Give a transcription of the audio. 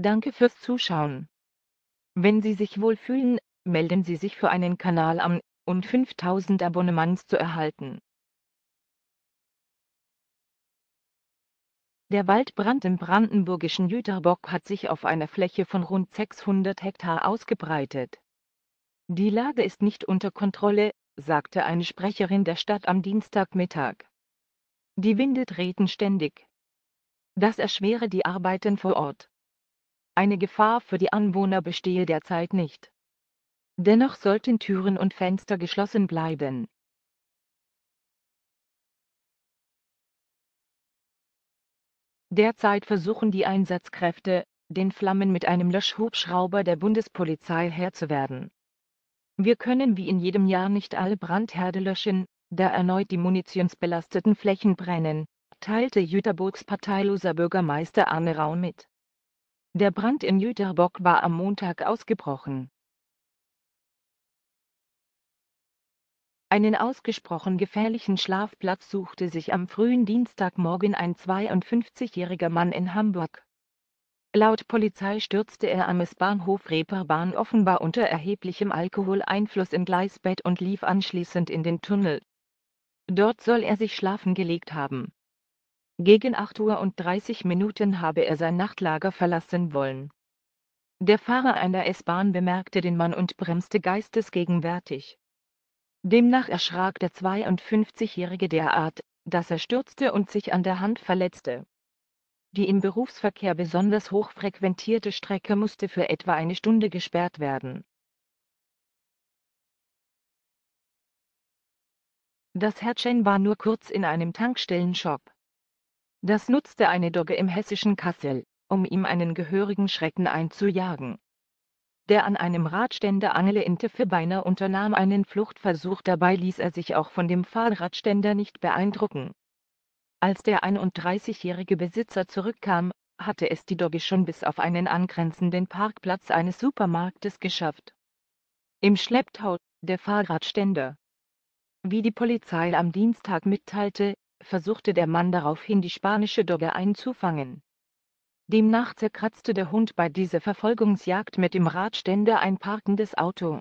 Danke fürs Zuschauen. Wenn Sie sich wohlfühlen, melden Sie sich für einen Kanal an, um 5000 Abonnements zu erhalten. Der Waldbrand im brandenburgischen Jüterbock hat sich auf einer Fläche von rund 600 Hektar ausgebreitet. Die Lage ist nicht unter Kontrolle, sagte eine Sprecherin der Stadt am Dienstagmittag. Die Winde drehten ständig. Das erschwere die Arbeiten vor Ort. Eine Gefahr für die Anwohner bestehe derzeit nicht. Dennoch sollten Türen und Fenster geschlossen bleiben. Derzeit versuchen die Einsatzkräfte, den Flammen mit einem Löschhubschrauber der Bundespolizei Herr zu werden. Wir können wie in jedem Jahr nicht alle Brandherde löschen, da erneut die munitionsbelasteten Flächen brennen, teilte Jüterburgs parteiloser Bürgermeister Arne Rau mit. Der Brand in Jüterbock war am Montag ausgebrochen. Einen ausgesprochen gefährlichen Schlafplatz suchte sich am frühen Dienstagmorgen ein 52-jähriger Mann in Hamburg. Laut Polizei stürzte er am S-Bahnhof Reeperbahn offenbar unter erheblichem Alkoholeinfluss in Gleisbett und lief anschließend in den Tunnel. Dort soll er sich schlafen gelegt haben gegen 8 Uhr und 30 Minuten habe er sein Nachtlager verlassen wollen. Der Fahrer einer S-Bahn bemerkte den Mann und bremste geistesgegenwärtig. Demnach erschrak der 52-Jährige derart, dass er stürzte und sich an der Hand verletzte. Die im Berufsverkehr besonders hoch frequentierte Strecke musste für etwa eine Stunde gesperrt werden. Das Herzchen war nur kurz in einem Tankstellenshop. Das nutzte eine Dogge im hessischen Kassel, um ihm einen gehörigen Schrecken einzujagen. Der an einem Radständer Angele in Tiffebeiner unternahm einen Fluchtversuch, dabei ließ er sich auch von dem Fahrradständer nicht beeindrucken. Als der 31-jährige Besitzer zurückkam, hatte es die Dogge schon bis auf einen angrenzenden Parkplatz eines Supermarktes geschafft. Im Schlepptau, der Fahrradständer. Wie die Polizei am Dienstag mitteilte, versuchte der Mann daraufhin die spanische Dogge einzufangen. Demnach zerkratzte der Hund bei dieser Verfolgungsjagd mit dem Radständer ein parkendes Auto.